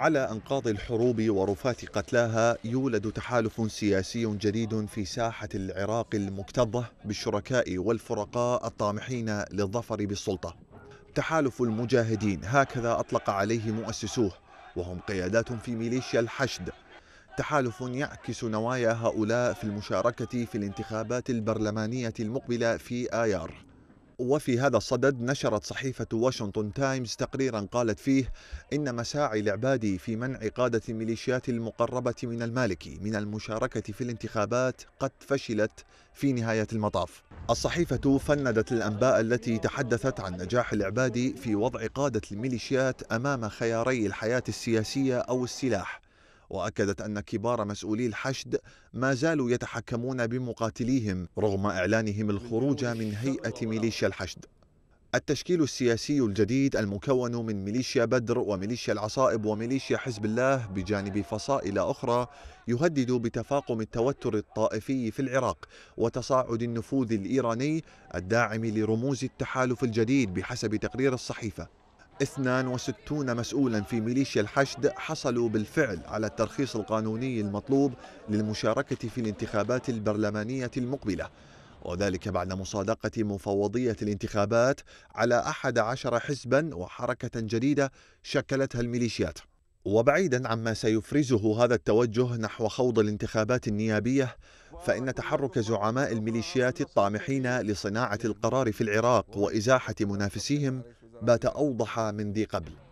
على انقاض الحروب ورفات قتلاها يولد تحالف سياسي جديد في ساحه العراق المكتظه بالشركاء والفرقاء الطامحين للظفر بالسلطه. تحالف المجاهدين هكذا اطلق عليه مؤسسوه وهم قيادات في ميليشيا الحشد. تحالف يعكس نوايا هؤلاء في المشاركه في الانتخابات البرلمانيه المقبله في ايار. وفي هذا الصدد نشرت صحيفة واشنطن تايمز تقريرا قالت فيه إن مساعي العبادي في منع قادة الميليشيات المقربة من المالكي من المشاركة في الانتخابات قد فشلت في نهاية المطاف الصحيفة فندت الأنباء التي تحدثت عن نجاح العبادي في وضع قادة الميليشيات أمام خياري الحياة السياسية أو السلاح وأكدت أن كبار مسؤولي الحشد ما زالوا يتحكمون بمقاتليهم رغم إعلانهم الخروج من هيئة ميليشيا الحشد التشكيل السياسي الجديد المكون من ميليشيا بدر وميليشيا العصائب وميليشيا حزب الله بجانب فصائل أخرى يهدد بتفاقم التوتر الطائفي في العراق وتصاعد النفوذ الإيراني الداعم لرموز التحالف الجديد بحسب تقرير الصحيفة 62 مسؤولا في ميليشيا الحشد حصلوا بالفعل على الترخيص القانوني المطلوب للمشاركة في الانتخابات البرلمانية المقبلة وذلك بعد مصادقة مفوضية الانتخابات على 11 حزبا وحركة جديدة شكلتها الميليشيات وبعيدا عما سيفرزه هذا التوجه نحو خوض الانتخابات النيابية فإن تحرك زعماء الميليشيات الطامحين لصناعة القرار في العراق وإزاحة منافسيهم بات أوضح من ذي قبل